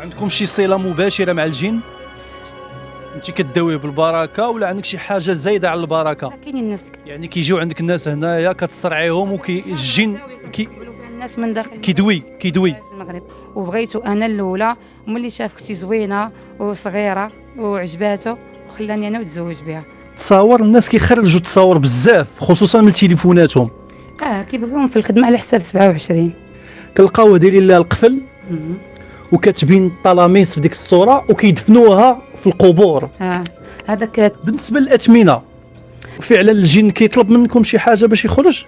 عندكم شي صله مباشره مع الجن انت كداويه بالبركه ولا عندك شي حاجه زايده على البركه كاينين الناس يعني كيجيو عندك الناس هنايا كتصرعيهم وكي الجن كي الناس من داخل كيدوي كيدوي المغرب وبغيتو انا الاولى ملي شاف اختي زوينه وصغيره وعجباتو وخلاني انا وتزوج بها تصاور الناس كيخرجوا تصاور بزاف خصوصا من تليفوناتهم اه كيبغيوهم في الخدمه على حساب 27 كنلقاوه دايرين لها القفل وكتبين الطلاميس في ديك الصوره وكيدفنوها في القبور اه هذاك بالنسبه للاثمنه فعلا الجن كيطلب منكم شي حاجه باش يخرج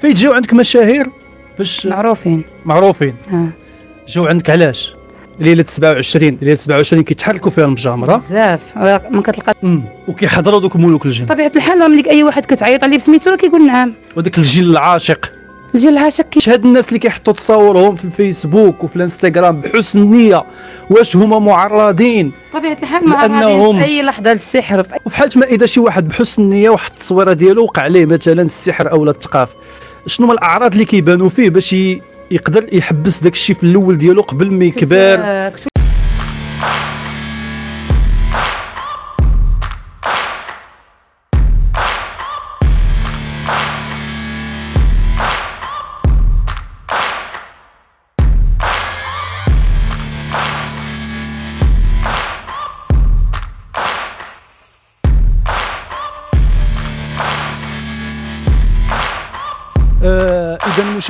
فيتجيو عندك مشاهير باش معروفين معروفين اه جاو عندك علاش ليله 27 ليله 27 كيتحركوا فيها المجامره بزاف ما كتلقى وكيحضروا دوك ملوك الجن طبيعه الحال ملي اي واحد كتعيط عليه بسميتو راه كيقول نعم وداك الجن العاشق الجيل لها شك هاد الناس اللي كيحطوا تصاورهم في الفيسبوك وفي الانستغرام بحسن نيه واش هما معرضين طبيعه الحال معرضين في اي لحظه للسحر وفي حاله ما اذا شي واحد بحسن نيه وحط التصويره ديالو وقع عليه مثلا السحر او الثقاف شنو هما الاعراض اللي كيبانوا فيه باش يقدر يحبس داك الشيء في الاول ديالو قبل ما يكبر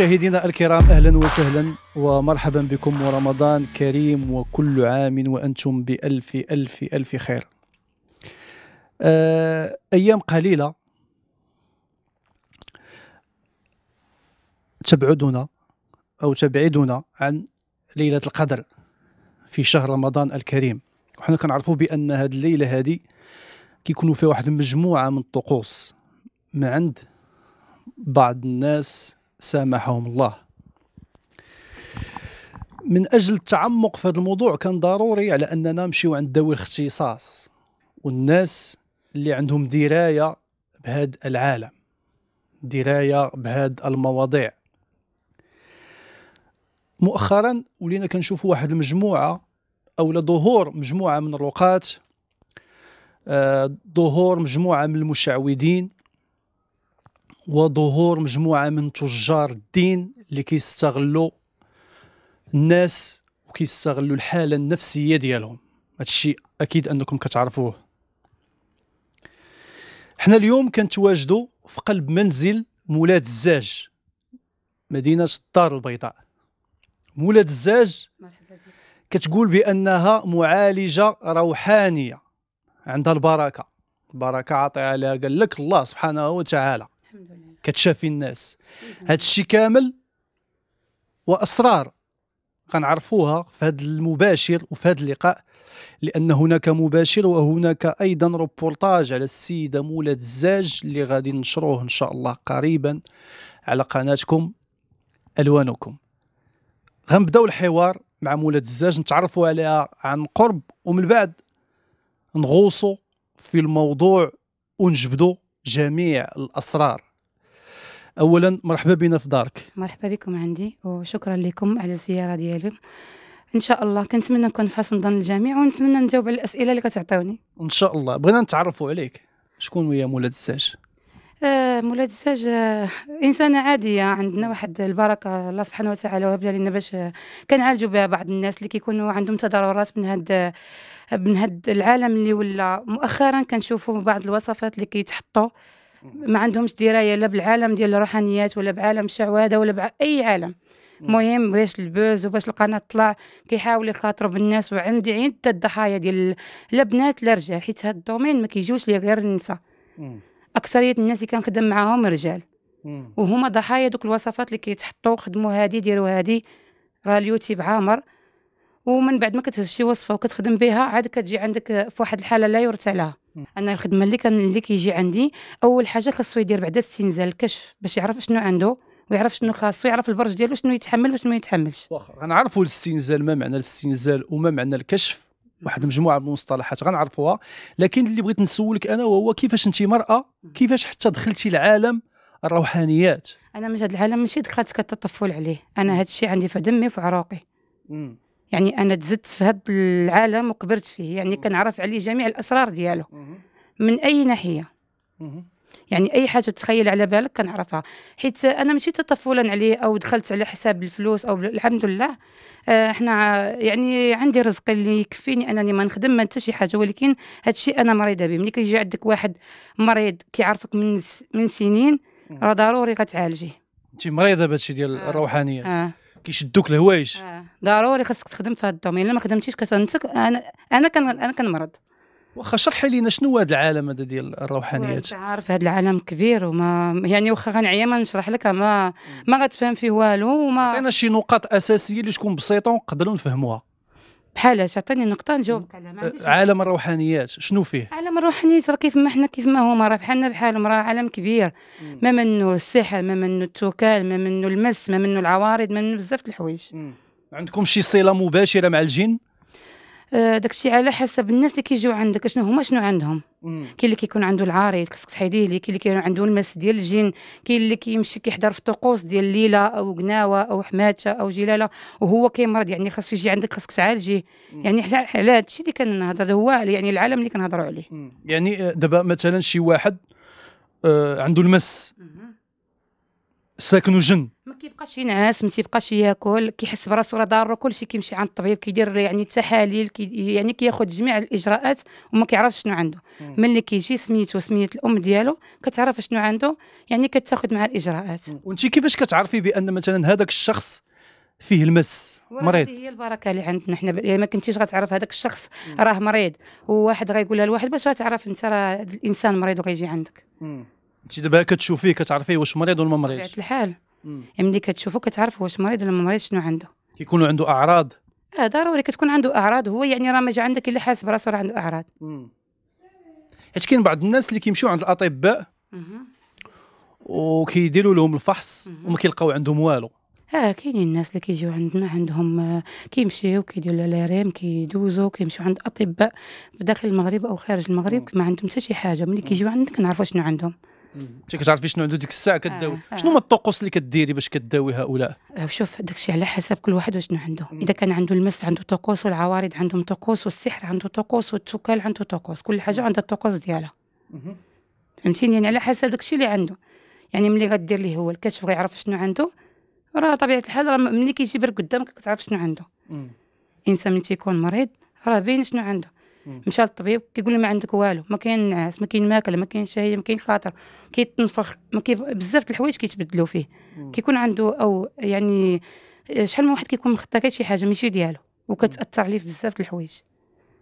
مشاهدينا الكرام اهلا وسهلا ومرحبا بكم ورمضان كريم وكل عام وانتم بالف الف الف خير. آه، ايام قليله تبعدنا او تبعدنا عن ليله القدر في شهر رمضان الكريم وحنا كنعرفوا بان هذه الليله هذه كيكونوا فيها واحد المجموعه من الطقوس من عند بعض الناس سامحهم الله من اجل التعمق في هذا الموضوع كان ضروري على اننا نمشيو عند ذوي الاختصاص والناس اللي عندهم درايه بهذا العالم درايه بهذه المواضيع مؤخرا ولينا كنشوفوا واحد المجموعه او ظهور مجموعه من الرقاة آه، ظهور مجموعه من المشعوذين وظهور مجموعه من تجار الدين اللي كيستغلوا الناس وكيستغلوا الحاله النفسيه ديالهم الشيء اكيد انكم كتعرفوه حنا اليوم كنتواجدوا في قلب منزل مولات الزاج مدينه الدار البيضاء مولات الزاج كتقول بانها معالجه روحانيه عندها البركه البركه عطيها لها قال لك الله سبحانه وتعالى الحمد لله كتشافي الناس هذا الشيء كامل واسرار غنعرفوها في هذا المباشر وفي هذا اللقاء لان هناك مباشر وهناك ايضا روبورتاج على السيده مولاة الزاج اللي غادي ننشروه ان شاء الله قريبا على قناتكم الوانكم غنبداو الحوار مع مولاة الزاج نتعرفوا عليها عن قرب ومن بعد نغوصوا في الموضوع ونجبدوا جميع الاسرار اولا مرحبا بنا في دارك مرحبا بكم عندي وشكرا لكم على الزياره ديالي ان شاء الله كنتمنى نكون في حسن ظن الجميع ونتمنى نجاوب على الاسئله اللي كتعطوني ان شاء الله بغينا نتعرفوا عليك شكون ويا مولاد الساج آه مولاد الساج آه انسانه عاديه عندنا واحد البركه الله سبحانه وتعالى وهبنا لنا باش آه كنعالجوا بها بعض الناس اللي كيكونوا عندهم تضررات من هاد آه، من هاد العالم اللي ولا مؤخرا كنشوفوا بعض الوصفات اللي كيتحطوا كي ما عندهمش درايه لا بالعالم ديال الروحانيات ولا بعالم الشعوذه ولا باي عالم مهم باش البوز وباش القناه تطلع كيحاول يخاطروا بالناس وعندي عده الضحايا ديال لا بنات لا رجال حيت هاد الدومين ما كيجوش لي غير النساء اكثريه الناس اللي كنخدم معاهم رجال وهما ضحايا دوك الوصفات اللي كيتحطوا خدموا هادي ديروا هادي راه اليوتيوب عامر ومن بعد ما كتهز شي وصفه وكتخدم بها عاد كتجي عندك في واحد الحاله لا يرثى لها انا الخدمه اللي كان اللي كيجي عندي اول حاجه خاصو يدير بعدا استنزال الكشف باش يعرف شنو عنده ويعرف شنو خاصو يعرف البرج ديالو شنو يتحمل وشنو ما يتحملش واخا غنعرفوا الاستنزال ما معنى الاستنزال وما معنى الكشف واحد المجموعه من المصطلحات غنعرفوها لكن اللي بغيت نسولك انا وهو كيفاش انت مراه كيفاش حتى دخلتي لعالم الروحانيات انا مش هذا العالم ماشي دخلت كتطفل عليه انا هذا الشيء عندي في دمي وفي عروقي يعني انا تزدت في هذا العالم وكبرت فيه يعني كنعرف عليه جميع الاسرار ديالو من اي ناحيه يعني اي حاجه تخيل على بالك كنعرفها حيت انا مشيت تطفلا عليه او دخلت على حساب الفلوس او الحمد لله احنا آه، يعني عندي رزق اللي يكفيني انني ما نخدم ما حتى شي حاجه ولكن هادشي انا مريضه به ملي كيجي عندك واحد مريض كيعرفك من من سنين راه ضروري غتعالجيه انت مريضه الشيء ديال الروحانيه آه. آه. كيشدوك الهوايج آه. ضروري خاصك تخدم في هذا الدومين الا ما خدمتيش كتنتك انا انا كان انا كنمرض واخا شرحي لينا شنو هذا العالم هذا ديال الروحانيات انت عارف هذا العالم كبير وما يعني واخا غنعيا ما نشرح لك ما ما غتفهم فيه والو وما عطينا شي نقاط اساسيه اللي تكون بسيطه ونقدروا نفهموها بحال هاش عطيني نقطه نجاوبك على أه، ما عالم الروحانيات شنو فيه عالم الروحانيات راه كيف ما حنا كيف ما هما راه بحالنا بحالهم راه عالم كبير ما منه السحر ما منه التوكال ما منه المس ما منه العوارض ما منه بزاف د الحوايج عندكم شي صله مباشره مع الجن آه، داكشي على حسب الناس اللي كيجيو عندك شنو هما شنو عندهم كاين اللي كيكون عنده العارض خصك تحيديه ليه كاين اللي كيكون عنده المس ديال الجن كاين اللي كيمشي كيحضر في الطقوس ديال ليله او قناوه او حماته او جلاله وهو كيمرض يعني خاصو يجي عندك خاصك تعالجيه يعني على هذا الشيء اللي كنهضر هو يعني العالم اللي كنهضروا عليه يعني دابا مثلا شي واحد آه، عنده المس ساكن وجن ما كيبقاش ينعس ما تيبقاش ياكل كيحس براسو راه ضارو كلشي كيمشي عند الطبيب كيدير يعني التحاليل كي يعني كياخذ جميع الاجراءات وما كيعرفش شنو عنده ملي كيجي سميتو سميت الام ديالو كتعرف شنو عنده يعني كتاخذ مع الاجراءات وانت كيفاش كتعرفي بان مثلا هذاك الشخص فيه المس مريض هي البركه اللي عندنا حنا ما كنتيش غتعرف هذاك الشخص راه مريض وواحد غيقولها لواحد باش غتعرف انت راه الانسان مريض وغيجي عندك مم. انت دابا كتشوفيه كتعرفيه واش مريض ولا ما مريضش الحال يعني ملي كتشوفو كتعرف واش مريض ولا ما مريض شنو عنده كيكونوا عنده اعراض اه ضروري كتكون عنده اعراض هو يعني راه ما جا عندك الا حاس براسه راه عنده اعراض حيت كاين بعض الناس اللي كيمشيو عند الاطباء وكيديروا لهم الفحص وما كيلقاو عندهم والو اه كاينين الناس اللي كيجيو عندنا عندهم آه، كيمشيو كيديروا لا ريم كيدوزو كيمشيو عند اطباء في داخل المغرب او خارج المغرب ما عندهم حتى شي حاجه ملي كيجيو عندك نعرفوا شنو عندهم انت كتعرفي شنو عنده ديك الساعه كداوي آه،, آه. شنو هما الطقوس اللي كديري باش كداوي هؤلاء آه، شوف داكشي على حسب كل واحد واشنو عنده مم. اذا كان عنده المس عنده طقوس والعوارض عندهم طقوس والسحر عنده طقوس والتوكال عنده طقوس كل حاجه عندها الطقوس ديالها فهمتيني يعني على حسب داكشي اللي عنده يعني ملي غدير ليه هو الكشف غيعرف شنو عنده راه طبيعه الحال راه ملي كيجي برك قدامك كتعرف شنو عنده الانسان ملي تيكون مريض راه باين شنو عنده مشى للطبيب كيقول لي ما عندك والو ما كاين نعاس ما كاين ماكله ما كاين شهيه ما كاين خاطر كيتنفخ ما كيف بزاف د الحوايج كيتبدلوا فيه كيكون عنده او يعني شحال من واحد كيكون مخطا كاين شي حاجه ماشي ديالو وكتاثر عليه بزاف د الحوايج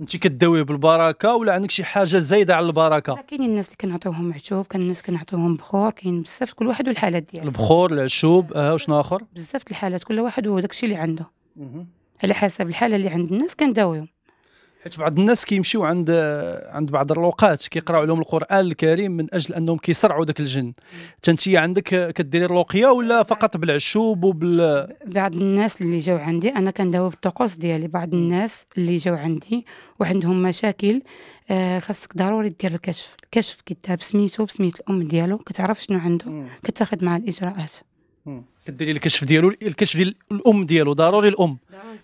انت كداوي بالبركه ولا عندك شي حاجه زايده على البركه كاينين الناس اللي كنعطيوهم عشوب كاين الناس كنعطيوهم بخور كاين بزاف كل واحد والحالات ديالو البخور العشوب اه وشنو اخر بزاف الحالات كل واحد وداكشي اللي عنده على حسب الحاله اللي عند الناس كنداويهم حيت بعض الناس كيمشيو عند عند بعض الروقات كيقراو لهم القران الكريم من اجل انهم كيصرعوا ذاك الجن انت عندك كديري الرقيه ولا آه. فقط بالعشوب وبال بعض الناس اللي جاو عندي انا كنداوي بالطقوس ديالي بعض الناس اللي جاو عندي وعندهم مشاكل آه، خاصك ضروري دير الكشف الكشف كيدار بسميتو بسميت الام ديالو كتعرف شنو عنده كتاخذ مع الاجراءات كديري الكشف ديالو الكشف ديال الام ديالو ضروري الام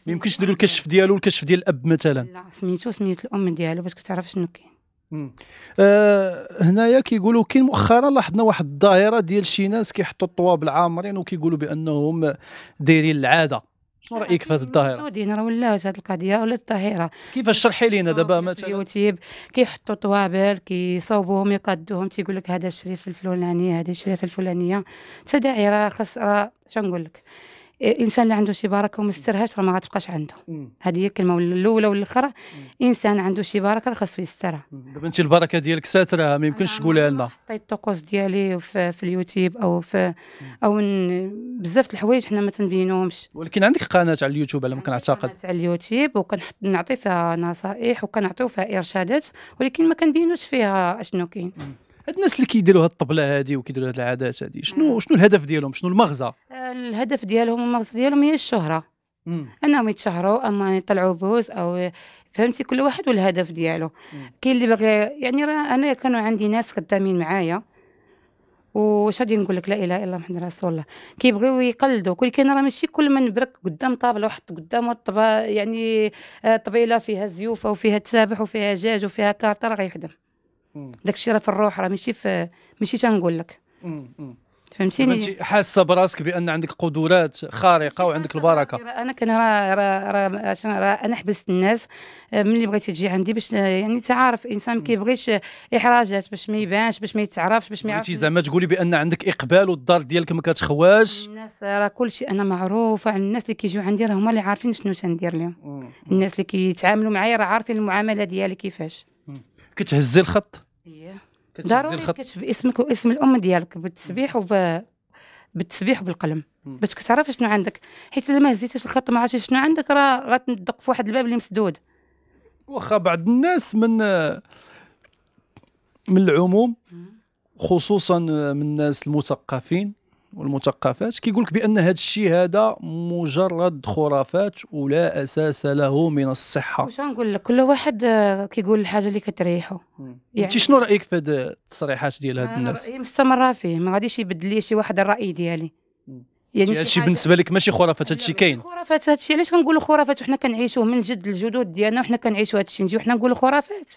ما يمكنش ديرو الكشف ديالو الكشف ديال الاب مثلا لا سميتو سميت الام ديالو باش كتعرف شنو كاين آه هنايا كيقولوا كاين مؤخرا لاحظنا واحد الظاهره ديال شي ناس كيحطوا الطواب العامرين وكيقولوا بانهم دايرين العاده شنو رايك في هذه الظاهره؟ موجودين راه ولاوت هذه القضيه ولات الظاهره كيفاش شرحي لينا دابا مثلا يوتيوب كيحطوا طوابل كيصوبوهم يقادوهم تيقول لك هذا الشريف الفلاني هذه الشريف الفلانيه تداعي راه خاص راه شنو نقول لك الانسان اللي عنده شي بركه وما استرهاش راه ما غتبقاش عنده هذه هي الكلمه الاولى والاخرى انسان عنده شي بركه راه خاصو يسترها دابا انت البركه ديالك ساتره ما يمكنش تقولها لنا حطيت الطقوس ديالي في, في اليوتيوب او في او بزاف د الحوايج حنا ما تنبينوهمش ولكن عندك قناه على اليوتيوب على ما كنعتقد على اليوتيوب نعطي فيها نصائح وكنعطيو فيها ارشادات ولكن ما كنبينوش فيها اشنو كاين هاد الناس اللي كيديروا هاد الطبله هادي وكيديروا هاد العادات هادي شنو شنو الهدف ديالهم شنو المغزى الهدف ديالهم المغزى ديالهم هي الشهره مم. انهم يتشهروا اما يطلعوا بوز او فهمتي كل واحد والهدف ديالو كاين اللي باغي يعني راه انا كانوا عندي ناس خدامين معايا واش غادي نقول لك لا اله الا الله محمد رسول الله كيبغيو يقلدوا ولكن راه ماشي كل من برك قدام طابله وحط قدامه يعني آه، طبيله فيها زيوفه وفيها تسابح وفيها جاج وفيها كارطه راه غيخدم داك الشيء راه في الروح راه ماشي في ماشي تنقول لك فهمتيني حاسه براسك بان عندك قدرات خارقه وعندك البركه انا كان راه راه را انا حبست الناس آه، ملي بغيتي تجي عندي باش آه، يعني انت عارف الانسان ما كيبغيش احراجات باش ما يبانش باش ما يتعرفش باش ما يعرفش انت زعما تقولي بان عندك اقبال والدار ديالك ما كتخواش الناس راه كلشي انا معروفه عن الناس اللي كيجيو عندي راه هما اللي عارفين شنو تندير لهم الناس اللي كيتعاملوا معايا راه عارفين المعامله ديالي كيفاش كتهزي الخط إيه. ضروري كتشوفي اسمك واسم الام ديالك بالتسبيح وب بالتسبيح وبالقلم باش كتعرف شنو عندك حيت الا ما هزيتيش الخط ما عرفتيش شنو عندك راه غتندق في واحد الباب اللي مسدود واخا بعض الناس من من العموم خصوصا من الناس المثقفين والمثقفات كيقول لك بان هذا الشيء هذا مجرد خرافات ولا اساس له من الصحه واش نقول لك كل واحد آه، كيقول الحاجه اللي كتريحه يعني انت شنو رايك في هذه التصريحات ديال هاد الناس انا مستمره فيه ما غاديش يبدل لي شي واحد الراي ديالي يعني, يعني هادشي بالنسبه لك ماشي خرافات هادشي كاين خرافات هادشي علاش كنقولوا خرافات وحنا كنعيشوه من جد الجدود ديالنا وحنا كنعيشوا هادشي نجيو حنا نقولوا خرافات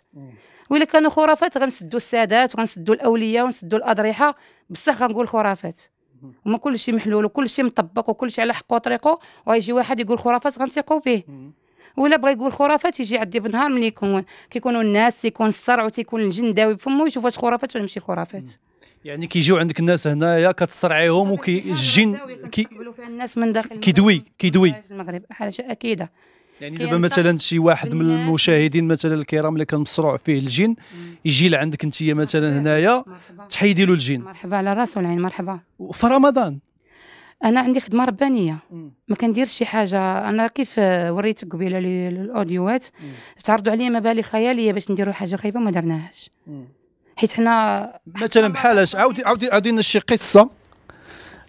ويلا كانوا خرافات غنسدوا السادات وغنسدوا الاولياء ونسدوا الاضرحه بصح غنقول خرافات هما كل شيء محلول وكل شيء مطبق وكل شيء على حقه وطريقه ويجي واحد يقول خرافات غنثيقوا فيه ولا بغى يقول خرافات يجي عندي في النهار ملي يكون كيكونوا الناس تيكون الصرع وتيكون الجن داوي بفمه يشوف واش خرافات ولا ماشي خرافات يعني كيجيو عندك الناس هنايا كتصرعيهم وكي الجن كي الناس من داخل كيدوي كيدوي المغرب حاجه اكيده يعني دابا مثلا شي واحد من المشاهدين مثلا الكرام اللي كان مصروع فيه الجن يجي لعندك انت مثلا هنايا تحيدي له الجن مرحبا على راس والعين مرحبا وفي رمضان انا عندي خدمه ربانيه ما كنديرش شي حاجه انا كيف وريتك قبيله الاوديوات تعرضوا عليا مبالغ خياليه باش نديروا حاجه خايبه وما درناهاش حيت حنا مثلا بحال عاودي عاودي عاودي لنا شي قصه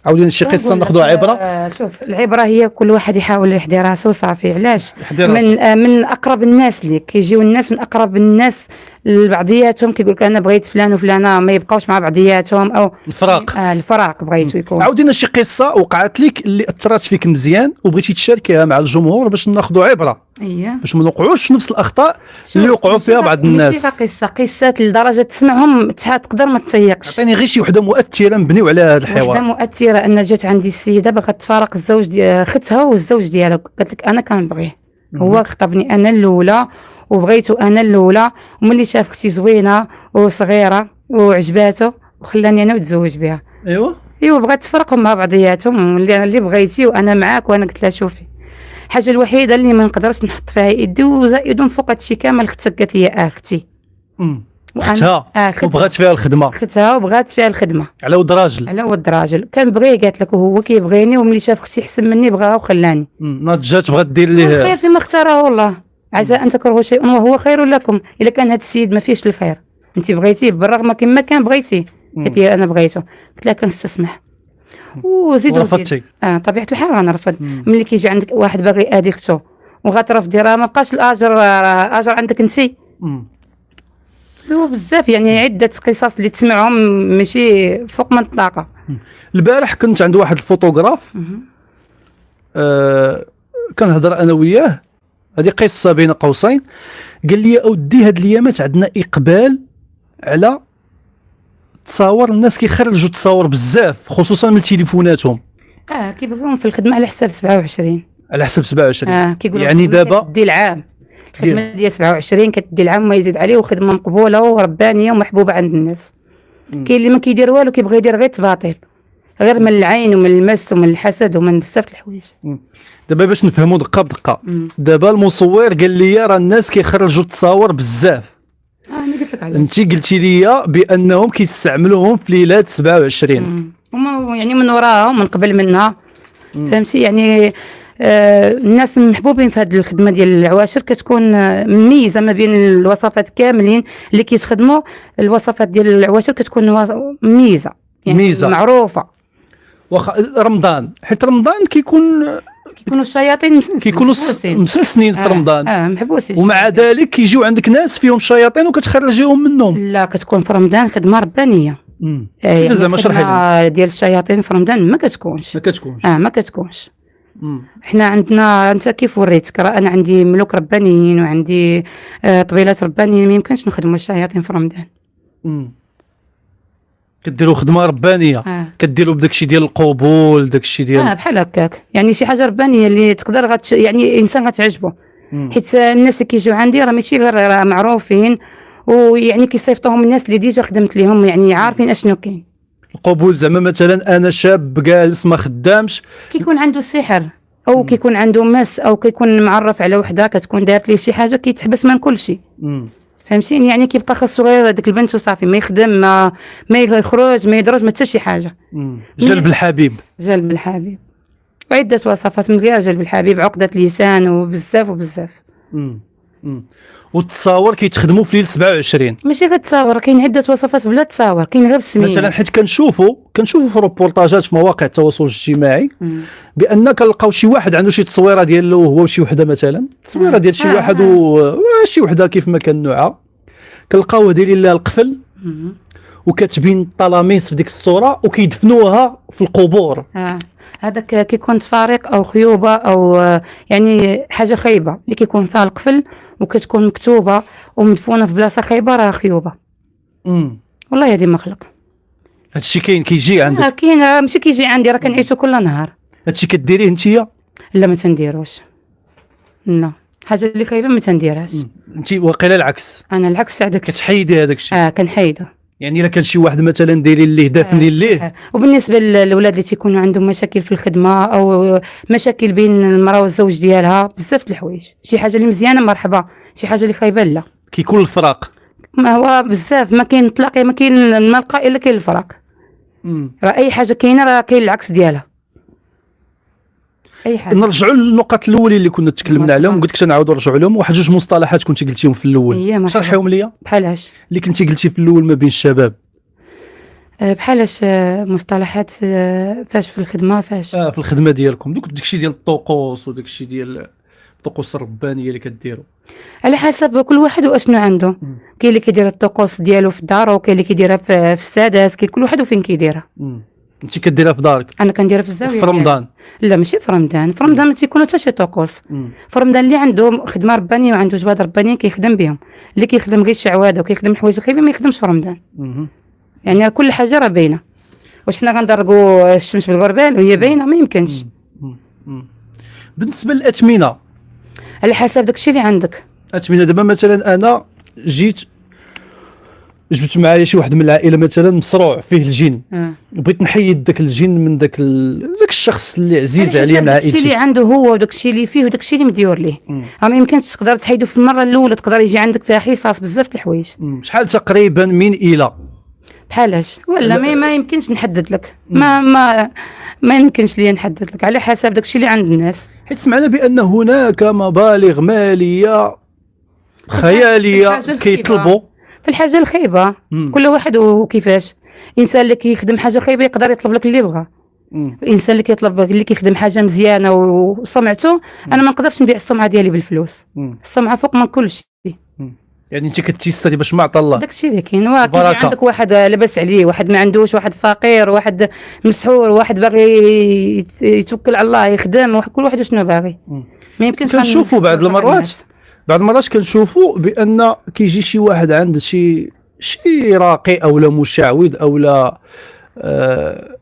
عاودي شي قصه ناخذوا عبره آه، شوف العبره هي كل واحد يحاول يحدي راسه وصافي علاش من آه، من اقرب الناس ليك كيجيو الناس من اقرب الناس لبعضياتهم كيقول لك انا بغيت فلان وفلانه ما يبقاوش مع بعضياتهم او الفراق آه الفراق بغيتو يكون لنا شي قصه وقعت لك اللي اثرت فيك مزيان وبغيتي تشاركيها مع الجمهور باش ناخذوا عبره اييه باش ما نوقعوش نفس الاخطاء اللي وقعوا فيها بعض الناس ماشي قصه قصات لدرجه تسمعهم تقدر ما تسيقش عطيني غير شي وحده مؤثره مبنيو على هذا الحوار وحده مؤثره ان جات عندي السيده باغا تفارق الزوج دي ختها والزوج ديالها قالت لك انا كنبغيه هو خطبني انا الاولى وبغيته انا الاولى وملي شاف اختي زوينه وصغيره وعجباته وخلاني انا وتزوج بها ايوا ايوا بغات تفرقهم مع بعضياتهم اللي انا اللي بغيتي وانا معاك وانا قلت لها شوفي الحاجه الوحيده اللي ما نقدرش نحط فيها يدي وزائد فوق هادشي كامل قالت لي اختي اختها آه وبغات فيها الخدمه اختها وبغات فيها الخدمه على ود راجل على ود راجل كان بغيه قالت لك وهو كيبغيني وملي شاف اختي احسن مني بغاها وخلاني ناض جات بغات دير ليه الخير فيما اختاره الله عسى ان تكرهوا شيئا وهو خير لكم اذا كان هذا السيد ما فيهش الخير انت بغيتيه بالرغم كما كان بغيتيه قالت لي انا بغيته قلت لها كنستسمح وزيد رفضتي اه طبيعه الحال غنرفض ملي كيجي عندك واحد باغي اختو وغترفضي راه ما بقاش الاجر راه اجر عندك انت هو بزاف يعني عده قصص اللي تسمعهم ماشي فوق من الطاقه البارح كنت عند واحد الفوتوغراف آه كنهضر انا وياه هذه قصه بين قوسين قال لي اودي هاد الايامات عندنا اقبال على التصاور الناس كيخرجوا التصاور بزاف خصوصا من تليفوناتهم اه كيبغيهم في الخدمه على حساب 27 على حساب 27 اه كيقولوا يعني دابا دي العام الخدمه ديال 27 كتدي العام ما يزيد عليه وخدمه مقبوله وربانيه ومحبوبه عند الناس كاين اللي ما كيدير والو كيبغي يدير غير تباطيل غير من العين ومن المس ومن الحسد ومن بزاف الحوايج دابا باش نفهموا دقه بدقه دابا المصور قال لي راه الناس كيخرجوا التصاور بزاف قلت لك عليه انت قلتي لي بانهم كيستعملوهم في ليلات 27 هما يعني من وراها ومن قبل منها فهمتي يعني آه الناس محبوبين في هذه الخدمه ديال العواشر كتكون مميزه ما بين الوصفات كاملين اللي كيتخدموا الوصفات ديال العواشر كتكون مميزه يعني ميزة. معروفه واخا رمضان حيت رمضان كيكون كيكونوا الشياطين كيكونوا مسلسنين في آه، رمضان اه محبوسين ومع ذلك كيجيو عندك ناس فيهم شياطين وكتخرجيهم منهم لا كتكون في رمضان خدمه ربانيه اي آه، يعني زعما شرحي ديال الشياطين في رمضان ما كتكونش ما كتكونش اه ما كتكونش حنا عندنا انت كيف وريتك راه انا عندي ملوك ربانيين وعندي آه، طبيلات ربانيين ما يمكنش نخدموا الشياطين في رمضان مم. كديروا خدمه ربانيه آه. كديروا بداك الشيء ديال القبول داك الشيء ديال اه بحال هكاك يعني شي حاجه ربانيه اللي تقدر غتش... يعني انسان غتعجبه حيت الناس اللي كيجيو عندي راه ماشي غير راه معروفين ويعني كيصيفطوهم الناس اللي ديجا خدمت لهم يعني عارفين اشنو كاين القبول زعما مثلا انا شاب جالس ما خدامش كيكون عنده سحر او كيكون عنده مس او كيكون معرف على وحده كتكون دارت ليه شي حاجه كيتحبس من كل شيء فهمتيني يعني كيبقى خاص صغير هذاك البنت وصافي ما يخدم ما ما يخرج ما يدرس ما حتى شي حاجه جلب الحبيب جلب الحبيب وعده وصفات من غير جلب الحبيب عقده لسان وبزاف وبزاف مم. والتصاور كيتخدموا في ليل 27 ماشي غير التصاور كاين عده وصفات بلا تصاور كاين غير السميه مثلا حيت كنشوفوا كنشوفوا في روبورتاجات في مواقع التواصل الاجتماعي بان كنلقاو شي واحد عنده شي تصويره ديالو هو وشي وحده مثلا تصويره ديال شي آه، آه، واحد آه. وشي وحده كيف ما كان نوعها كنلقاوه دايرين لها القفل وكتبين الطلاميس في ديك الصوره وكيدفنوها في القبور هذاك كيكون تفارق او خيوبه او يعني حاجه خايبه اللي كيكون فيها القفل وكتكون مكتوبه ومدفونه في بلاصه خايبه راه خيوبه امم والله هذه مخلق هادشي كاين كيجي عندك آه كاين ماشي كيجي عندي راه كنعيشو كل نهار هادشي كديريه نتيا لا ما تنديروش لا حاجه اللي خايبه ما تنديرهاش انت واقيلا العكس انا العكس هذاك كتحيدي هذاك الشيء اه كنحيدو يعني الا كان شي واحد مثلا دايرين ليه دافنين آه، ليه وبالنسبه للولاد اللي تيكونوا عندهم مشاكل في الخدمه او مشاكل بين المراه والزوج ديالها بزاف الحوايج شي حاجه اللي مزيانه مرحبا شي حاجه اللي خايبه لا كيكون الفراق ما هو بزاف ما كاين طلاق ما كاين الملقى الا كاين الفراق راه اي حاجه كاينه راه كاين العكس ديالها اي حاجه نرجعوا للنقط الاولين اللي كنا تكلمنا عليهم قلت لك تنعاودوا نرجعوا لهم واحد جوج مصطلحات كنت قلتيهم في الاول إيه، شرحيهم ليا بحال اللي كنتي قلتي في الاول ما بين الشباب أه، بحال أه، مصطلحات أه، فاش في الخدمه فاش اه في الخدمه ديالكم دوك داكشي ديال الطقوس وداكشي ديال الطقوس الربانيه اللي كديروا على حسب كل واحد واشنو عنده كاين اللي كيدير الطقوس ديالو في دارو وكاين اللي كيديرها في, السادات كل واحد وفين كيديرها انت كديرها في دارك انا كنديرها في الزاويه في رمضان لا ماشي في رمضان في رمضان ما تيكونوا حتى شي طقوس في رمضان اللي عنده خدمه ربانيه وعنده جواد رباني كيخدم بهم اللي كيخدم غير الشعواده وكيخدم الحوايج الخايبه ما يخدمش في رمضان مم. يعني كل حاجه راه باينه واش حنا غندرقوا الشمس بالغربال وهي باينه ما يمكنش بالنسبه للاثمنه على حسب داكشي اللي عندك اثمنه دابا مثلا انا جيت جبت معايا شي واحد من العائله مثلا مصروع فيه الجن آه. بغيت نحيد ذاك الجن من ذاك ال... الشخص اللي عزيز عليا من عائلتي الشيء اللي عنده هو وداك الشيء اللي فيه وداك الشيء اللي مديور ليه راه ما يمكنش تقدر تحيدو في المره الاولى تقدر يجي عندك فيها حصص بزاف الحوايج شحال تقريبا من الى بحالاش ولا ما, ما يمكنش نحدد لك ما ما ما يمكنش لي نحدد لك على حسب داك الشيء اللي عند الناس حيت سمعنا بان هناك مبالغ ماليه خياليه كيطلبوا الحاجه الخايبه كل واحد وكيفاش الانسان اللي كيخدم حاجه خايبه يقدر يطلب لك اللي يبغى الانسان اللي كيطلب اللي كيخدم حاجه مزيانه وسمعته انا ما نقدرش نبيع السمعه ديالي بالفلوس السمعه فوق من كل شيء يعني انت كتيستري باش ما عطى الله داكشي اللي كاين عندك واحد لاباس عليه واحد ما عندوش واحد فقير واحد مسحور واحد باغي يتوكل على الله يخدم كل واحد شنو باغي ما يمكنش كنشوفوا بعض المرات بعض المرات كنشوفوا بان كيجي شي واحد عند شي شي راقي او لا مشعوذ او لا آه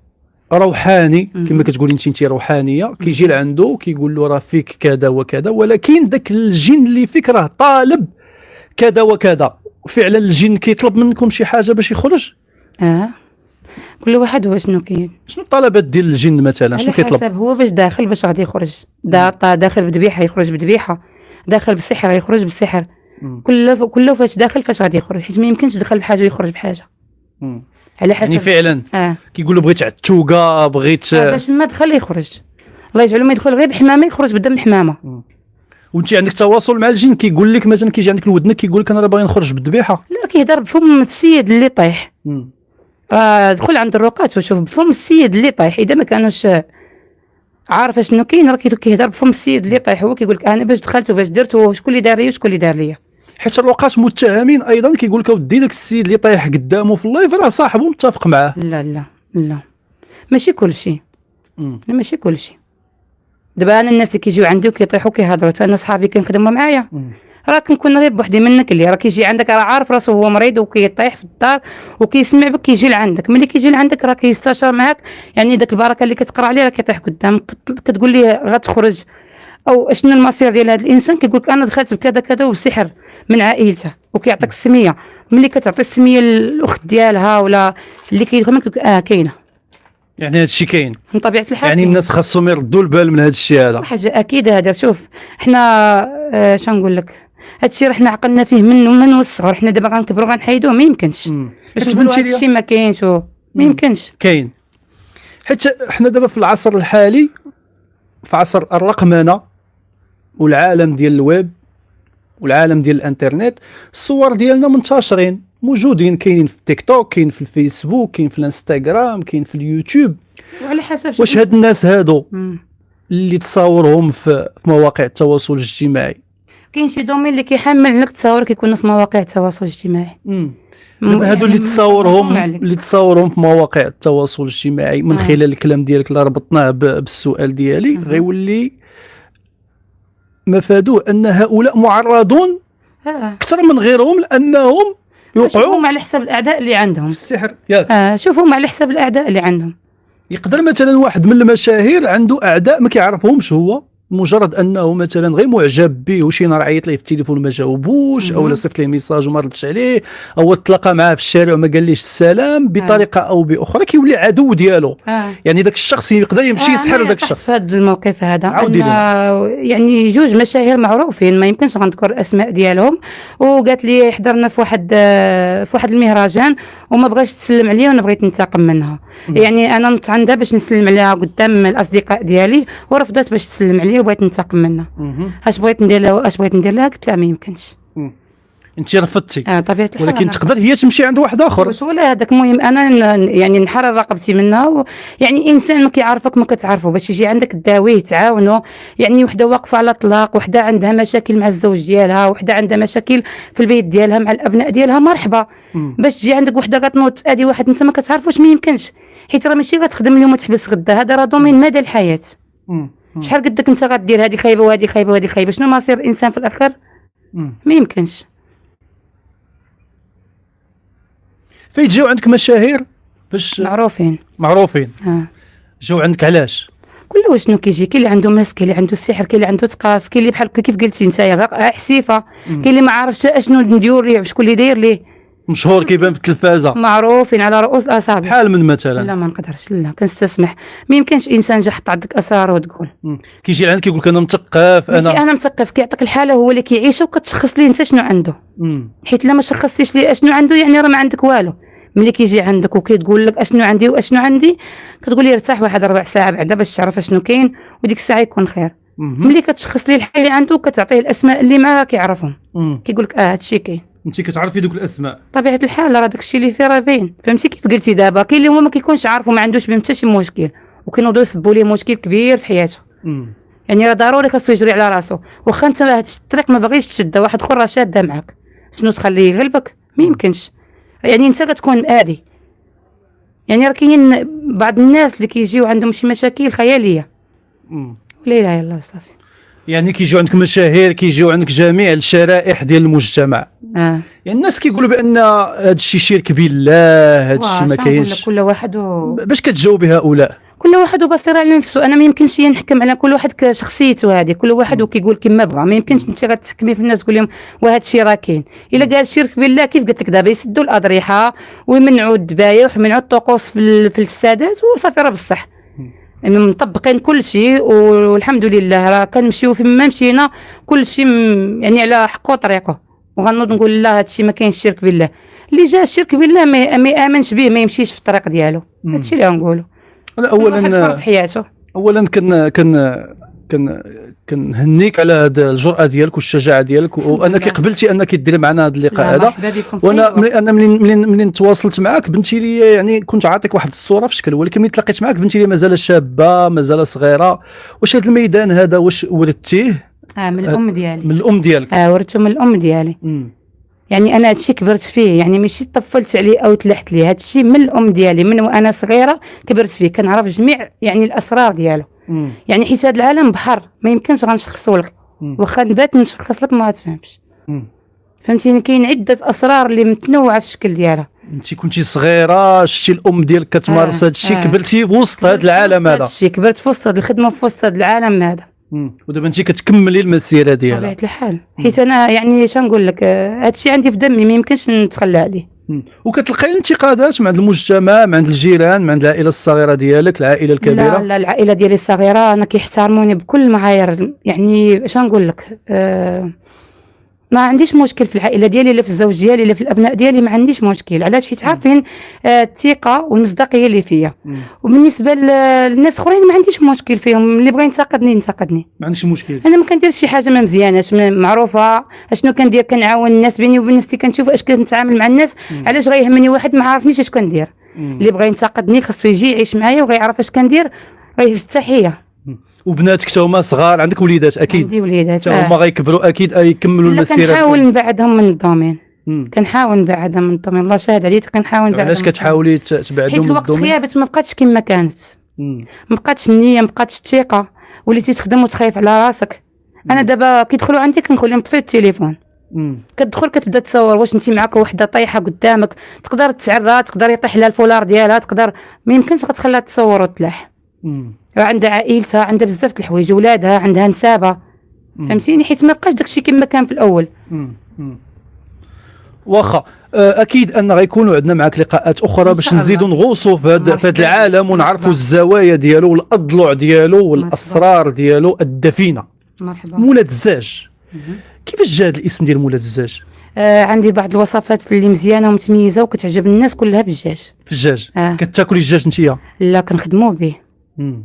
روحاني كما كتقولي انت انت روحانيه كيجي لعندو كيقول له راه فيك كذا وكذا ولكن ذاك الجن اللي فيك راه طالب كذا وكذا فعلا الجن كيطلب منكم شي حاجه باش يخرج اه كل واحد هو شنو كاين شنو الطلبات ديال الجن مثلا شنو كيطلب هو باش داخل باش غادي يخرج دا داخل بذبيحه يخرج بذبيحه داخل بالسحر يخرج بالسحر كل كله فاش داخل فاش غادي يخرج حيت ما يمكنش دخل بحاجه ويخرج بحاجه مم. على حسب يعني فعلا آه. كيقولوا بغيت عتوقة بغيت آه باش ما دخل يخرج الله يجعله ما يدخل غير بحمامه يخرج بدم حمامه وانت عندك تواصل مع الجن كيقول لك مثلا كيجي عندك لودنك كيقول لك انا راه باغي نخرج بالذبيحه لا كيهضر بفم السيد اللي طايح آه دخل عند الرقاة وشوف بفم السيد اللي طايح اذا ما كانوش عارفه شنو كاين راه كيهضر بفم السيد اللي طايح هو كيقول لك انا باش دخلت وباش درت وشكون اللي دار لي وشكون اللي دار لي حيت الوقات متهمين ايضا كيقول لك اودي داك السيد اللي طايح قدامه في اللايف راه صاحبه متفق معاه لا لا لا ماشي كلشي لا ماشي كلشي دابا انا الناس اللي كيجيو عندي وكيطيحوا كيهضروا حتى انا صحابي كنخدموا معايا راك نكون غير بوحدي منك اللي راه كيجي عندك راه عارف راسو هو مريض وكيطيح في الدار وكيسمع بك كيجي لعندك ملي كيجي لعندك راه كيستشار معاك يعني داك البركه اللي كتقرا عليه راه كيطيح قدامك كتقول ليه غتخرج او شنو المصير ديال هذا الانسان كيقول لك انا دخلت بكذا كذا وبسحر من عائلته وكيعطيك السميه ملي كتعطي السميه للاخت ديالها ولا اللي كيدخل معاك اه كاينه يعني هذا الشيء كاين من طبيعه الحال يعني الناس خاصهم يردوا البال من هذا الشيء هذا حاجه اكيد هذا شوف حنا آه شنو نقول لك هادشي راه حنا عقلنا فيه من من الصغر حنا دابا غنكبروا غنحيدوه ما يمكنش باش نقولوا هادشي ما كاينش ما يمكنش كاين حيت حنا دابا في العصر الحالي في عصر الرقمنه والعالم ديال الويب والعالم ديال الانترنت الصور ديالنا منتشرين موجودين كاينين في تيك توك كاين في الفيسبوك كاين في الانستغرام كاين في اليوتيوب وعلى حسب واش هاد الناس هادو اللي تصاورهم في مواقع التواصل الاجتماعي كاين شي دومين اللي كيحمل انك تصاور كيكونوا في مواقع التواصل الاجتماعي هادو اللي تصاورهم اللي تصاورهم في مواقع التواصل الاجتماعي من آه. خلال الكلام ديالك اللي ربطناه بالسؤال ديالي آه. غيولي مفادوه ان هؤلاء معرضون آه. اكثر من غيرهم لانهم يوقعوا على حساب الاعداء اللي عندهم السحر ياك آه شوفهم على حساب الاعداء اللي عندهم يقدر مثلا واحد من المشاهير عنده اعداء ما كيعرفهمش هو مجرد انه مثلا غير معجب به وشي نهار عيط ليه في التليفون ما جاوبوش او صيفط ليه ميساج وما ردش عليه او تلاقى معاه في الشارع وما قاليش السلام آه. بطريقه او باخرى كيولي عدو ديالو آه. يعني ذاك الشخص يقدر يمشي آه يسحر ذاك الشخص في هذا الموقف هذا يعني جوج مشاهير معروفين ما يمكنش غنذكر الاسماء ديالهم وقالت لي حضرنا في واحد آه، في واحد المهرجان وما بغاش تسلم عليا وانا بغيت ننتقم منها مم. يعني انا نت عندها باش نسلم عليها قدام الاصدقاء ديالي ورفضت باش تسلم عليا بغيت ننتقم منها اش بغيت ندير لها اش بغيت ندير لها قلت لها ما يمكنش انت رفضتي اه طبيعه الحال ولكن تقدر هي تمشي عند واحد اخر واش ولا هذاك المهم انا يعني نحرر رقبتي منها و يعني انسان ما كيعرفك ما كتعرفه باش يجي عندك تداويه تعاونه يعني وحده واقفه على طلاق وحده عندها مشاكل مع الزوج ديالها وحده عندها مشاكل في البيت ديالها مع الابناء ديالها مرحبا باش تجي عندك وحده كتنوض تادي واحد انت ما كتعرفوش ما يمكنش حيت راه ماشي غتخدم اليوم وتحبس غدا هذا راه دومين مدى الحياه مم. شحال قدك انت غدير هذه خايبه وهذه خايبه وهذه خايبه شنو مصير الانسان في الاخر ما يمكنش جاو عندك مشاهير باش معروفين معروفين آه. جاو عندك علاش واش شنو كيجي كاين اللي عنده مسك اللي عنده السحر كاين اللي عنده ثقاف كاين اللي بحال كيف قلتي نتايا حسيفه كاين اللي ما عارفش اشنو ندير ليه شكون اللي داير ليه مشهور كيبان في التلفازه معروفين على رؤوس الاصابع بحال من مثلا لا ما نقدرش لا كنستسمح ما يمكنش انسان جا حط عندك اسرار وتقول كيجي عندك كيقول لك انا مثقف انا ماشي انا مثقف كيعطيك الحاله هو اللي كيعيشها وكتشخص ليه انت شنو عنده مم. حيت لا ما شخصتيش ليه اشنو عنده يعني راه ما عندك والو ملي كيجي عندك وكيتقول لك اشنو عندي واشنو عندي كتقول لي ارتاح واحد ربع ساعه بعدا باش تعرف اشنو كاين وديك الساعه يكون خير مم. ملي كتشخص ليه الحاله اللي عنده كتعطيه الاسماء اللي معاه كيعرفهم كيقول لك اه هادشي كاين انت كتعرفي دوك الاسماء طبيعه الحال راه داكشي اللي فيه راه باين فهمتي كيف قلتي دابا كاين اللي هما ما كيكونش عارف وما عندوش بهم حتى شي مشكل وكينوضوا يسبوا ليه مشكل كبير في حياته يعني راه ضروري خاصو يجري على راسو واخا انت هاد الطريق ما باغيش تشده واحد اخر راه شاده معاك شنو تخليه يغلبك ما يمكنش يعني انت كتكون مآدي يعني راه كاين بعض الناس اللي كيجيو عندهم شي مشاكل خياليه ولا اله الا الله صافي يعني كيجيو عندك مشاهير كيجيو عندك جميع الشرائح ديال المجتمع آه. يعني الناس كيقولوا بان هذا الشيء شرك بالله هذا الشيء ما كاينش كل واحد و... باش كتجاوبي هؤلاء كل واحد وبصيرة على نفسه انا ما يمكنش نحكم على كل واحد كشخصيته هذه كل واحد وكيقول كما بغى ما يمكنش انت غتحكمي في الناس تقول لهم وهذا الشيء راه كاين الا قال شرك بالله كيف قلت لك دابا يسدوا الاضرحه ويمنعوا الدبايه ويمنعوا الطقوس في السادات وصافي راه بصح يعني مطبقين كل شيء والحمد لله راه كنمشيو فين ما مشينا كل شيء يعني على حقه وطريقه وغنوض نقول لا الشيء ما كاينش شرك بالله اللي جا الشرك بالله ما يامنش به ما يمشيش في الطريق ديالو الشيء اللي غنقولو اولا في حياته اولا كان كان كان كنهنيك على هذا الجراه ديالك والشجاعه ديالك وانك قبلتي انك ديري معنا هذا اللقاء هذا وانا انا منين منين تواصلت معك بنتي لي يعني كنت عاطيك واحد الصوره في شكل ولكن ملي تلاقيت معك بنتي لي مازال شابه مازال صغيره واش هذا الميدان هذا واش ولدتيه اه من الام آه، ديالي من الام ديالك اه ورثته من الام ديالي مم. يعني انا هادشي كبرت فيه يعني ماشي طفلت عليه او تلحت ليه هادشي من الام ديالي من وانا صغيره كبرت فيه كنعرف جميع يعني الاسرار ديالو مم. يعني حيت هذا العالم بحر ما يمكنش غنشخصوا لك واخا نبات نشخص لك ما غتفهمش فهمتيني كاين عده اسرار اللي متنوعه في الشكل ديالها انت كنتي صغيره شتي الام ديالك كتمارس هذا آه الشيء آه كبرتي وسط هذا العالم هذا الشيء كبرت في وسط الخدمه في وسط هذا العالم هذا ودابا انت كتكملي المسيره ديالها بطبيعه الحال حيت انا يعني شنو نقول لك هذا آه، الشيء عندي في دمي ما يمكنش نتخلى عليه وكتلقاي الانتقادات من عند المجتمع من عند الجيران من عند العائله الصغيره ديالك العائله الكبيره لا لا العائله ديالي الصغيره انا كيحترموني بكل المعايير يعني اش نقول لك أه ما عنديش مشكل في العائله ديالي لا في الزوج ديالي لا في الابناء ديالي ما عنديش مشكل علاش حيت عارفين آه، الثقه والمصداقيه اللي فيا وبالنسبه للناس الاخرين ما عنديش مشكل فيهم اللي بغى ينتقدني ينتقدني ما عنديش مشكل انا ما كنديرش شي حاجه ما مزياناش معروفه اشنو كندير كنعاون الناس بيني وبين نفسي كنشوف اش كنتعامل مع الناس علاش غيهمني واحد ما عارفنيش اش كندير اللي بغى ينتقدني خاصو يجي يعيش معايا وغيعرف اش كندير غيهز التحيه وبناتك حتى هما صغار عندك وليدات اكيد عندي وليدات حتى هما آه. غيكبروا اكيد آه، يكملوا المسيره كنحاول نبعدهم من الدومين كنحاول نبعدهم من الدومين الله شاهد عليك كنحاول نبعدهم علاش كتحاولي تبعدهم حيت الوقت خيابت ما بقاتش كما كانت ما بقاتش النيه ما بقاتش الثقه وليتي تخدم وتخايف على راسك انا دابا كيدخلوا عندي كنقول لهم طفي التليفون كتدخل كتبدا تصور واش انت معاك وحده طايحه قدامك تقدر تتعرى تقدر يطيح لها الفولار ديالها تقدر ما يمكنش غتخليها تصور وتلاح عندها عائلتها عندها بزاف د الحوايج ولادها عندها نسابه فهمتيني حيت ما بقاش داكشي كما كان في الاول واخا آه، اكيد ان غيكونوا عندنا معك لقاءات اخرى باش نزيدوا نغوصوا في هذا العالم ونعرفوا الزوايا ديالو والاضلع ديالو والاسرار ديالو الدفينه مرحبا مولات الزاج كيفاش جا هذا الاسم ديال مولات الزاج آه عندي بعض الوصفات اللي مزيانه ومتميزه وكتعجب الناس كلها الجاج بالدجاج آه. كتاكلي الجاج انت لا كنخدموا به مم.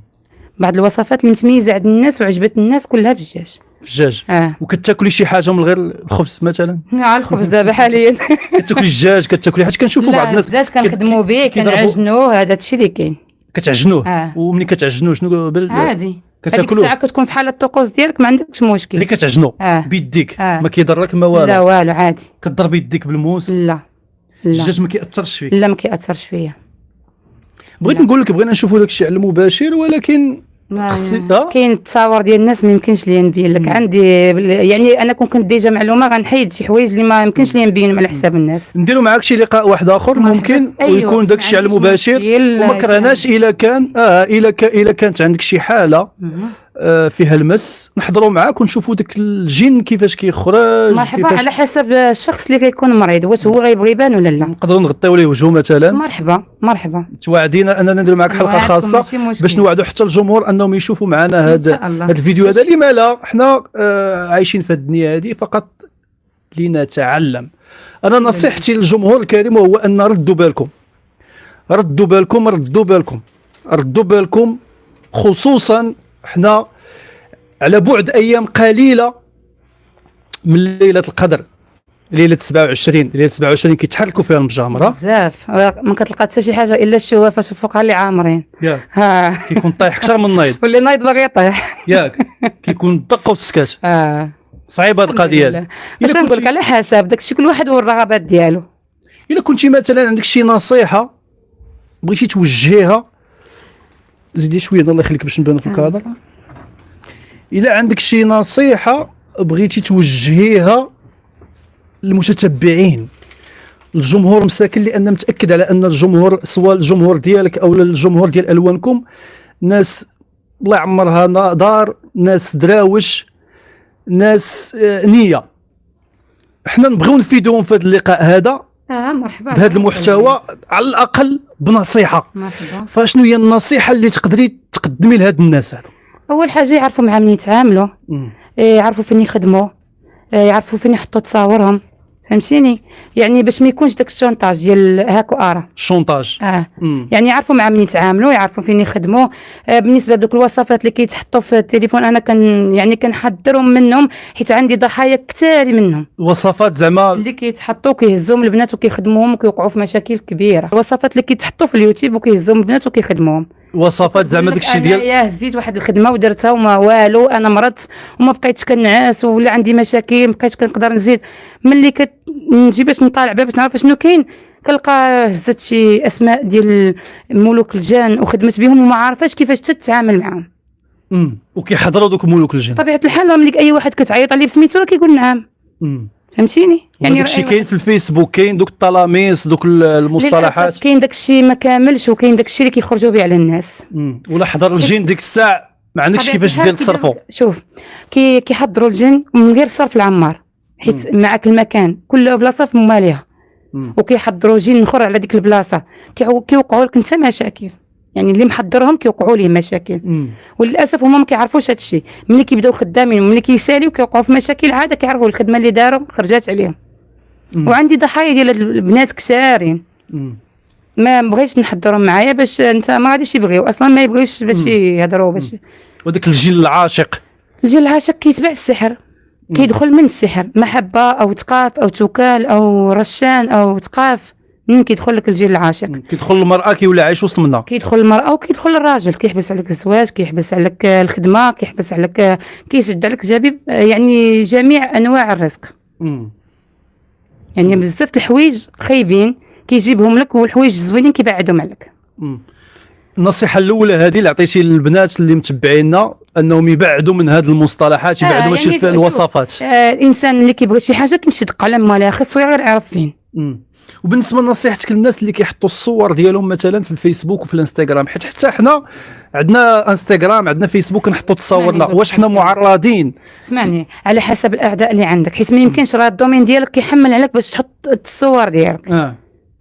بعض الوصفات اللي متميزه عند الناس وعجبت الناس كلها بالدجاج الدجاج اه وكتاكلي شي حاجه من غير الخبز مثلا نعم الخبز دابا حاليا كتاكلي الدجاج كتاكلي حيت كنشوفوا بعض الناس الدجاج كنخدموا به كنعجنوه هذا الشيء اللي كاين كتعجنوه آه. وملي كتعجنوه شنو بال... عادي كتاكلو الساعه كتكون في حاله الطقوس ديالك ما عندكش مشكل اللي كتعجنو آه. بيديك آه. ما كيضرك ما والو لا والو عادي كضرب يديك بالموس لا لا الدجاج ما كيأثرش فيك لا ما كيأثرش فيا بغيت نقول لك بغينا نشوفوا داك الشيء على المباشر ولكن يعني آه. كاين التصاور ديال الناس ما يمكنش ليا نبين لك عندي يعني انا كون كنت ديجا معلومه غنحيد شي حوايج اللي ما يمكنش ليا نبينهم على حساب الناس نديرو معاك شي لقاء واحد اخر ممكن أيوة. ويكون داك الشيء على المباشر وما كرهناش الا كان اه الا كان الا كانت عندك شي حاله مم. آه، فيها المس نحضروا معاك ونشوفوا داك الجن كيفاش كيخرج مرحبا كيفاش... على حسب الشخص اللي كيكون مريض واش هو غيبغي يبان ولا لا نقدروا نغطيو ليه وجهه مثلا مرحبا مرحبا توعدينا اننا نديروا معك حلقه خاصه باش نوعدوا حتى الجمهور انهم يشوفوا معنا هذا الفيديو هذا لما لا حنا آه عايشين في الدنيا هذه فقط لنتعلم انا نصيحتي للجمهور الكريم وهو ان ردوا بالكم ردوا بالكم ردوا بالكم ردوا بالكم خصوصا حنا على بعد ايام قليله من ليله القدر ليله 27 ليله 27 كيتحركوا فيها المجامره بزاف أه، ما كتلقى حتى شي حاجه الا الشوافات فوقها اللي عامرين ياك كيكون طايح اكثر من النايض واللي نايض باغي يطيح ياك كيكون دق والسكات اه صعيبه هاد القضيه باش نقول لك على حسب داكشي كل واحد والرغبات ديالو الا كنتي مثلا عندك شي نصيحه بغيتي توجهيها زيدي شويه الله يخليك باش نبانو في آه، الكادر نعم. الا عندك شي نصيحه بغيتي توجهيها للمتتبعين الجمهور مساكن لان متاكد على ان الجمهور سواء الجمهور ديالك او الجمهور ديال الوانكم ناس الله يعمرها دار ناس دراوش ناس آه، نيه حنا نبغيو نفيدوهم في هذا اللقاء هذا اه مرحبا بهذا المحتوى على الاقل بنصيحه مرحبا فشنو هي النصيحه اللي تقدري تقدمي لهاد الناس هذا اول حاجه يعرفوا مع من يتعاملوا إيه، يعرفوا فين يخدموا إيه، يعرفوا فين يحطوا تصاورهم فهمتيني يعني باش ما يكونش داك الشونطاج ديال هاك وارا الشونطاج اه مم. يعني يعرفوا مع من يتعاملوا يعرفوا فين يخدموا آه بالنسبه لدوك الوصفات اللي كيتحطوا في التليفون انا كان يعني كنحضرهم منهم حيت عندي ضحايا كثار منهم وصفات زعما اللي كيتحطوا كيهزوهم البنات وكيخدموهم وكيوقعوا في مشاكل كبيره الوصفات اللي كيتحطوا في اليوتيوب وكيهزوهم البنات وكيخدموهم وصفات زعما داكشي ديال ياه هزيت واحد الخدمه ودرتها وما والو انا مرضت وما بقيتش كنعاس ولا عندي مشاكل ما بقيتش كنقدر نزيد ملي كنجي باش نطالع بها باش نعرف شنو كاين كنلقى هزت شي اسماء ديال ملوك الجان وخدمت بهم وما عارفاش كيفاش تتعامل معاهم امم وكيحضروا دوك ملوك الجان طبيعه الحال ملي اي واحد كتعيط عليه بسميتو راه كيقول نعم امم فهمتيني يعني داكشي كاين في الفيسبوك كاين دوك الطلاميس دوك المصطلحات كاين داكشي ما كاملش وكاين داكشي اللي كيخرجوا به على الناس ولا حضر الجن ديك الساعه ما عندكش كيفاش دير تصرفوا شوف كي كيحضروا الجن من غير صرف العمار حيت معك المكان كل بلاصه في مماليها وكيحضروا جن اخر على ديك البلاصه كيوقعوا لك انت مشاكل يعني اللي محضرهم كيوقعوا ليه مشاكل مم. وللاسف هما ما كيعرفوش هذا الشيء ملي كيبداو خدامين وملي كيساليو كيوقعوا في مشاكل عاده كيعرفوا الخدمه اللي داروا خرجات عليهم مم. وعندي ضحايا ديال البنات كثارين ما بغيتش نحضرهم معايا باش انت ما غاديش يبغيو اصلا ما يبغيوش باش يهضروا باش وداك الجيل العاشق الجيل العاشق كيتبع السحر كيدخل من السحر محبه او ثقاف او توكال او رشان او ثقاف كيدخل لك الجيل العاشق كيدخل المراه كيولي عايش وسط منها كيدخل المراه وكيدخل الراجل كيحبس عليك الزواج كيحبس عليك الخدمه كيحبس عليك كيسد عليك جبيب يعني جميع انواع الرزق مم. يعني بزاف الحوايج خايبين كيجيبهم لك والحوايج الزوينين كيبعدهم عليك النصيحه الاولى هذه اللي عطيتي للبنات اللي متبعينا انهم يبعدوا من هذه المصطلحات يبعدوا آه يعني الوصفات آه الانسان اللي كيبغي شي حاجه كيمشي يدق على مالها خصو يعرف فين مم. وبالنسبه لنصيحتك للناس اللي كيحطوا الصور ديالهم مثلا في الفيسبوك وفي الانستغرام حيت حتى حنا عندنا انستغرام عندنا فيسبوك نحطوا تصاورنا واش حنا معرضين اسمعني على حسب الاعداء اللي عندك حيت ما يمكنش راه الدومين ديالك كيحمل عليك باش تحط الصور ديالك آه.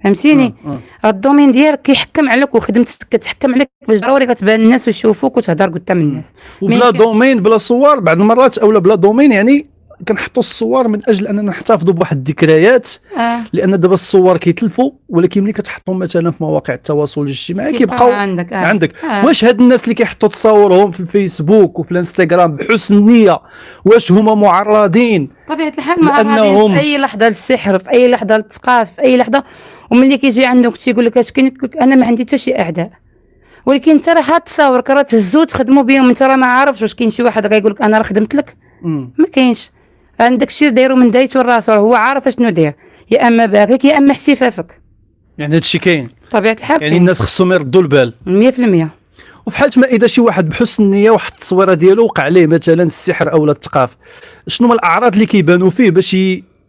فهمتيني آه. آه. الدومين ديالك كيحكم عليك وخدمتك كتحكم عليك باش ضروري كتبان الناس ويشوفوك وتهضر قدام الناس وبلا دومين بلا صور بعض المرات اولا بلا دومين يعني كنحطوا الصور من اجل اننا نحتفظوا بواحد الذكريات آه. لان دابا الصور كيتلفوا ولكن ملي كتحطهم مثلا في مواقع التواصل الاجتماعي كيبقاو عندك آه. عندك آه. واش هاد الناس اللي كيحطوا تصاورهم في الفيسبوك وفي الانستغرام بحسن نيه واش هما معرضين طبيعه الحال معرضين في اي لحظه للسحر في اي لحظه للثقاف في اي لحظه وملي كيجي عندك تيقول لك اش كاين انا ما عندي حتى شي اعداء ولكن انت راه هاد تصاورك راه تهزو تخدموا بهم انت راه ما عارفش واش كاين شي واحد غيقول لك انا راه خدمت لك ما كاينش عندك الشيء دايرو من دايته راسو هو عارف اشنو داير يا اما باغيك يا اما احتفافك يعني هذا الشيء كاين طبيعه الحال يعني الناس خصهم يردوا البال 100% وفي حاله ما اذا شي واحد بحسن النيه وحط التصويره ديالو وقع عليه مثلا السحر او الثقاف شنو هما الاعراض اللي كيبانوا فيه باش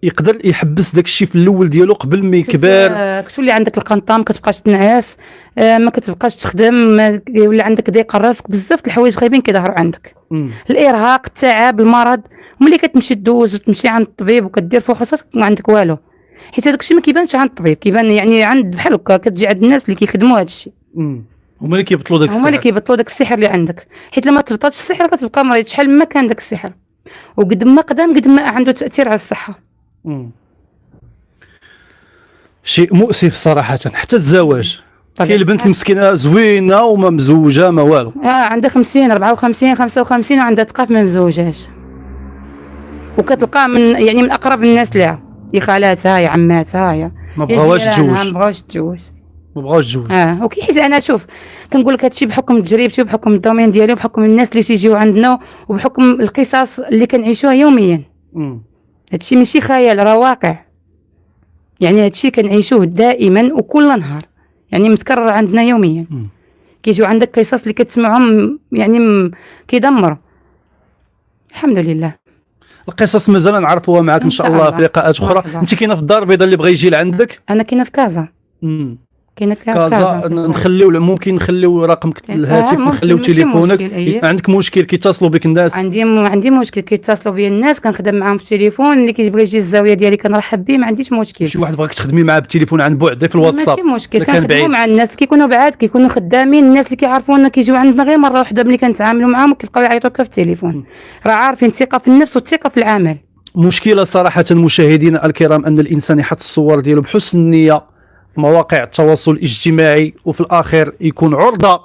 يقدر يحبس داك الشيء في الاول ديالو قبل ما يكبر كتولي عندك القنطه ما كتبقاش تنعس آه، ما كتبقاش تخدم ولا عندك ضيق الراسك بزاف د الحوايج خايبين كيظهروا عندك الارهاق التعب المرض ملي كتمشي دوز وتمشي عند الطبيب وكدير فحوصات ما عندك والو حيت هذاك الشيء ما كيبانش عند الطبيب كيبان يعني عند بحال هكا كتجي عند الناس اللي كيخدموا هذا الشيء هما اللي كيبطلوا داك السحر هما اللي كيبطلوا داك السحر اللي عندك حيت لما تبطلش السحر كتبقى مريض شحال ما كان داك السحر وقد ما قدام قد ما عنده تاثير على الصحه شيء مؤسف صراحه حتى الزواج كاين البنت المسكينه زوينه وما مزوجه ما والو اه عندها 50 54 55 وعندها تقاف ما مزوجاش وكتلقاه من يعني من اقرب الناس لها يا خالاتها يا عماتها يا ما بغاوش تجوز ما بغاوش تجوز ما بغاوش تجوز اه وكي حيت انا شوف كنقول لك هادشي بحكم تجربتي وبحكم الدومين ديالي وبحكم الناس اللي تيجيو عندنا وبحكم القصص اللي كنعيشوها يوميا هادشي ماشي خيال راه واقع يعني هادشي كنعيشوه دائما وكل نهار يعني متكرر عندنا يوميا كيجيو عندك قصص اللي كتسمعهم يعني كيدمر الحمد لله القصص مازال نعرفوها معك ان شاء الله في لقاءات اخرى انت كاينه في الدار البيضاء اللي بغى يجي لعندك انا كاينه في كازا كازا نخليو ممكن نخليو رقمك إيه، الهاتف نخليو تليفونك مشكل إيه. عندك مشكل كيتصلوا بك الناس عندي م... عندي مشكل كيتصلوا بيا الناس كنخدم معاهم في التليفون اللي كيبغي يجي الزاويه ديالي كنرحب به ما عنديش مشكل شي واحد بغاك تخدمي معاه بالتليفون عن بعد في الواتساب ماشي مشكل كنخدموا مع الناس كيكونوا بعاد كيكونوا خدامين الناس اللي كيعرفونا كيجيو عندنا غير مره واحده ملي كنتعاملوا معاهم كيبقاو يعيطوا لك في التليفون راه عارفين الثقه في النفس والثقه في العمل مشكله صراحه مشاهدينا الكرام ان الانسان يحط الصور ديالو بحسن النيه مواقع التواصل الاجتماعي وفي الاخر يكون عرضه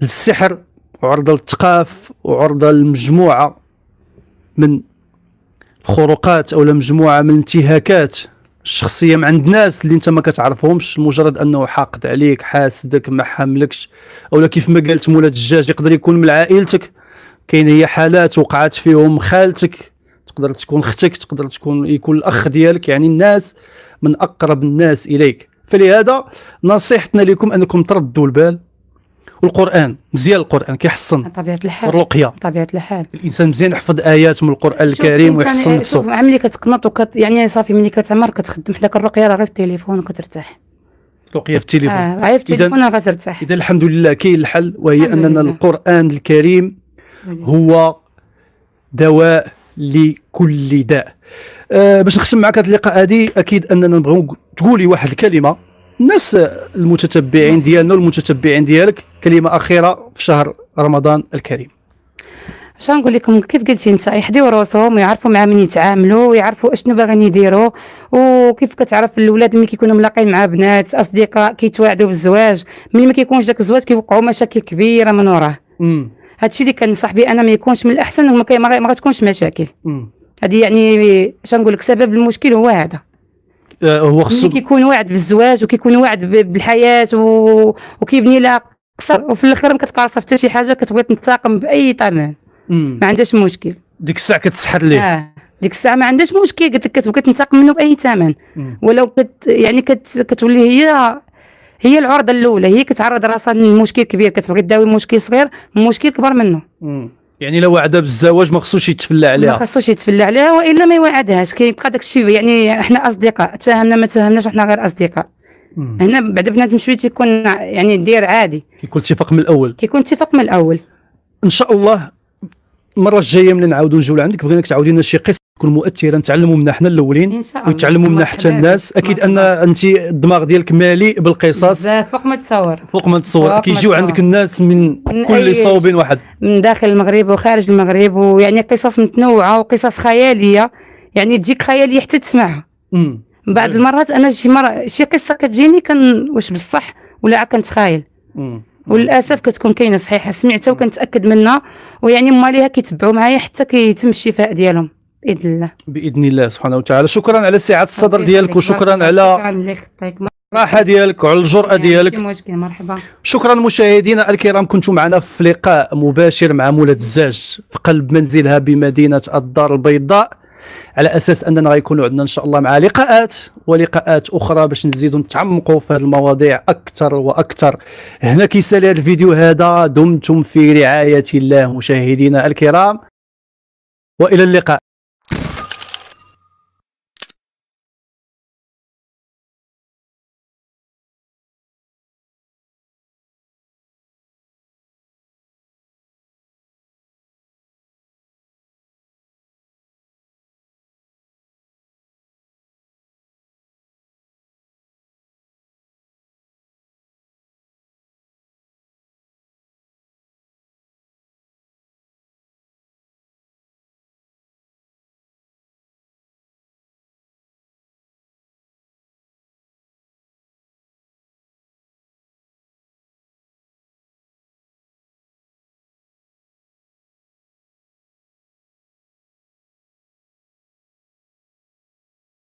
للسحر وعرضه للثقاف وعرضه لمجموعه من الخروقات او مجموعه من الانتهاكات الشخصيه مع عند ناس اللي انت ما كتعرفهمش مجرد انه حاقد عليك حاسدك ما حاملكش او كيف ما قالت مولات الدجاج يقدر يكون من عائلتك كاين هي حالات وقعت فيهم خالتك تقدر تكون اختك تقدر تكون يكون الاخ ديالك يعني الناس من أقرب الناس إليك فلهذا نصيحتنا لكم أنكم تردوا البال والقران مزيان القران كيحصن طبيعه الحال الرقيه طبيعه الحال الانسان مزيان يحفظ ايات من القران الكريم ويحصن إيه، نفسه شوف ملي كتقنط وكت يعني صافي ملي كتعمر كتخدم حداك الرقيه راه غير في التليفون وكترتاح رقيه في التليفون اه غير في التليفون راه غترتاح اذا الحمد لله كاين الحل وهي اننا القران الكريم هو دواء لكل داء أه باش نختم معك هذا اللقاء هذه اكيد اننا نبغيو تقولي واحد الكلمه الناس المتتبعين ديالنا والمتتبعين ديالك كلمه اخيره في شهر رمضان الكريم اش نقول لكم كيف قلتي انت يحضيو راسهم ويعرفوا مع من يتعاملوا ويعرفوا اشنو باغيين يديروا وكيف كتعرف الاولاد ملي كيكونوا ملاقين مع بنات اصدقاء كيتواعدوا بالزواج ملي ما كيكونش داك الزواج كيوقعوا مشاكل كبيره من وراه هادشي اللي كنصح به انا ما يكونش من الاحسن ما, ما غتكونش مشاكل مم. هذه يعني اش نقول لك سبب المشكل هو هذا آه، هو خصو كيكون واعد بالزواج وكيكون واعد بالحياه و... وكيبني لها قصر وفي الاخر ما كتقارص حتى شي حاجه كتبغي تنتقم باي ثمن ما عندهاش مشكل ديك الساعه كتسحر ليه آه. ديك الساعه ما عندهاش مشكل قلت لك كتبغي تنتقم منه باي ثمن ولو كت يعني كت... كتولي هي هي العرضه الاولى هي كتعرض راسها لمشكل كبير كتبغي تداوي مشكل صغير مشكل كبر منه مم. يعني لو وعدها بالزواج ما خصوش يتفلى عليها ما خصوش يتفلى عليها والا ما يوعدهاش كيبقى داك الشيء يعني احنا اصدقاء تفاهمنا ما تفاهمناش احنا غير اصدقاء مم. هنا بعد بنات مشوي تيكون يعني دير عادي كيكون اتفاق من الاول كيكون اتفاق من الاول ان شاء الله المره الجايه ملي نعاودو نجيو لعندك بغيناك تعاودي لنا شي قصه تكون مؤثره نتعلموا منها حنا الاولين ويتعلموا منها حتى الناس اكيد ان انت الدماغ ديالك مالي بالقصص فوق ما تصور فوق ما تصور كيجيو عندك الناس من, من كل صوب واحد من داخل المغرب وخارج المغرب ويعني قصص متنوعه وقصص خياليه يعني تجيك خياليه حتى تسمعها بعض المرات انا شي مره شي قصه كتجيني كان واش بصح ولا كنتخايل وللاسف كتكون كاينه صحيحه سمعتها وكنتاكد منها ويعني ماليها كيتبعوا معايا حتى كيتم الشفاء ديالهم باذن الله باذن الله سبحانه وتعالى شكرا على سعه الصدر ديالك وشكرا على شكرا لك طيب، الراحة ديالك وعلى الجرأة يعني ديالك مشكل مرحبا شكرا مشاهدينا الكرام كنتم معنا في لقاء مباشر مع مولة الزاج في قلب منزلها بمدينة الدار البيضاء على اساس اننا غيكونوا عندنا ان شاء الله مع لقاءات ولقاءات اخرى باش نزيدوا نتعمقوا في هذه المواضيع اكثر واكثر هنا كيسالي هذا الفيديو هذا دمتم في رعايه الله مشاهدينا الكرام والى اللقاء